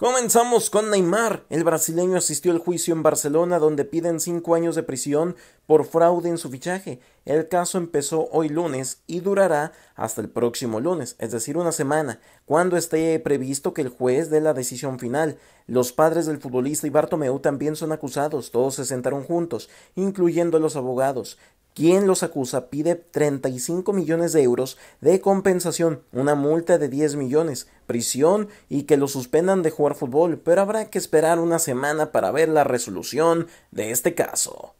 Comenzamos con Neymar. El brasileño asistió al juicio en Barcelona donde piden cinco años de prisión por fraude en su fichaje. El caso empezó hoy lunes y durará hasta el próximo lunes, es decir, una semana, cuando esté previsto que el juez dé la decisión final. Los padres del futbolista y Bartomeu también son acusados, todos se sentaron juntos, incluyendo los abogados quien los acusa pide 35 millones de euros de compensación, una multa de 10 millones, prisión y que lo suspendan de jugar fútbol, pero habrá que esperar una semana para ver la resolución de este caso.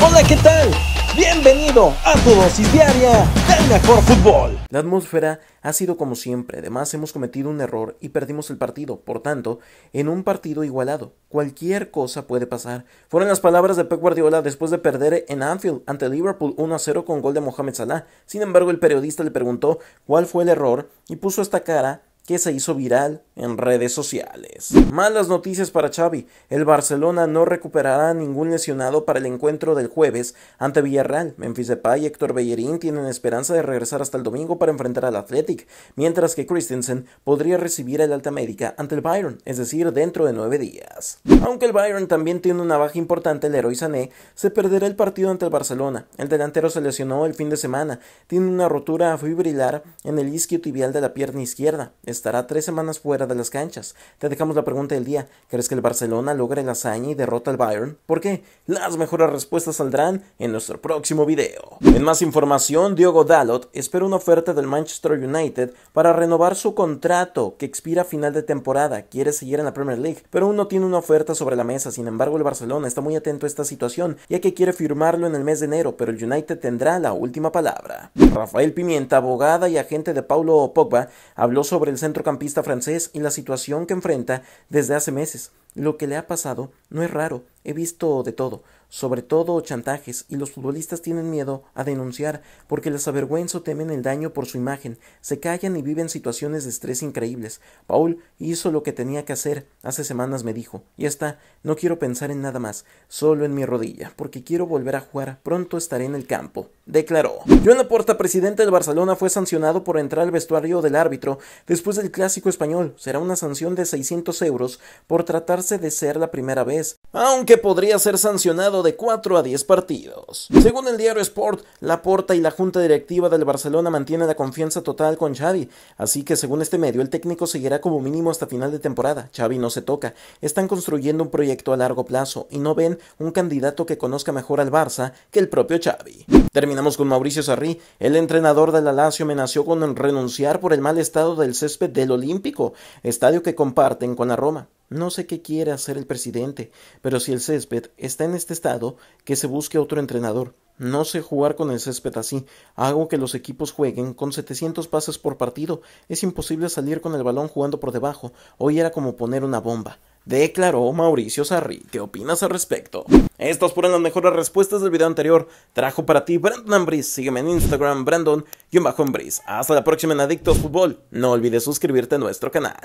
Hola, ¿qué tal? Bienvenido a tu dosis diaria del mejor fútbol. La atmósfera ha sido como siempre, además hemos cometido un error y perdimos el partido, por tanto, en un partido igualado, cualquier cosa puede pasar. Fueron las palabras de Pep Guardiola después de perder en Anfield ante Liverpool 1-0 con gol de Mohamed Salah. Sin embargo, el periodista le preguntó cuál fue el error y puso esta cara que se hizo viral en redes sociales. Malas noticias para Xavi, el Barcelona no recuperará ningún lesionado para el encuentro del jueves ante Villarreal. Memphis Depay y Héctor Bellerín tienen esperanza de regresar hasta el domingo para enfrentar al Athletic, mientras que Christensen podría recibir el alta médica ante el Bayern, es decir, dentro de nueve días. Aunque el Bayern también tiene una baja importante, el héroe Sané se perderá el partido ante el Barcelona. El delantero se lesionó el fin de semana, tiene una rotura fibrilar en el isquiotibial de la pierna izquierda estará tres semanas fuera de las canchas. Te dejamos la pregunta del día. ¿Crees que el Barcelona logre la hazaña y derrota al Bayern? ¿Por qué? Las mejores respuestas saldrán en nuestro próximo video. En más información, Diogo Dalot espera una oferta del Manchester United para renovar su contrato que expira a final de temporada. Quiere seguir en la Premier League, pero aún no tiene una oferta sobre la mesa. Sin embargo, el Barcelona está muy atento a esta situación, ya que quiere firmarlo en el mes de enero, pero el United tendrá la última palabra. Rafael Pimienta, abogada y agente de Paulo Pogba, habló sobre el centrocampista francés y la situación que enfrenta desde hace meses. Lo que le ha pasado no es raro, he visto de todo, sobre todo chantajes, y los futbolistas tienen miedo a denunciar, porque les avergüenza temen el daño por su imagen, se callan y viven situaciones de estrés increíbles. Paul hizo lo que tenía que hacer, hace semanas me dijo, ya está, no quiero pensar en nada más, solo en mi rodilla, porque quiero volver a jugar, pronto estaré en el campo, declaró. Joan Laporta, presidente del Barcelona, fue sancionado por entrar al vestuario del árbitro después del clásico español, será una sanción de 600 euros por tratar de ser la primera vez, aunque podría ser sancionado de 4 a 10 partidos. Según el diario Sport, La porta y la junta directiva del Barcelona mantienen la confianza total con Xavi, así que según este medio el técnico seguirá como mínimo hasta final de temporada. Xavi no se toca, están construyendo un proyecto a largo plazo y no ven un candidato que conozca mejor al Barça que el propio Xavi. Terminamos con Mauricio Sarri, el entrenador de la Lazio amenazó con renunciar por el mal estado del césped del Olímpico, estadio que comparten con la Roma. No sé qué quiere hacer el presidente, pero si el césped está en este estado, que se busque otro entrenador. No sé jugar con el césped así. Hago que los equipos jueguen con 700 pases por partido. Es imposible salir con el balón jugando por debajo. Hoy era como poner una bomba. Declaró Mauricio Sarri. ¿Qué opinas al respecto? Estas fueron las mejores respuestas del video anterior. Trajo para ti Brandon Ambris. Sígueme en Instagram, Brandon-Ambris. Hasta la próxima en Adictos Fútbol. No olvides suscribirte a nuestro canal.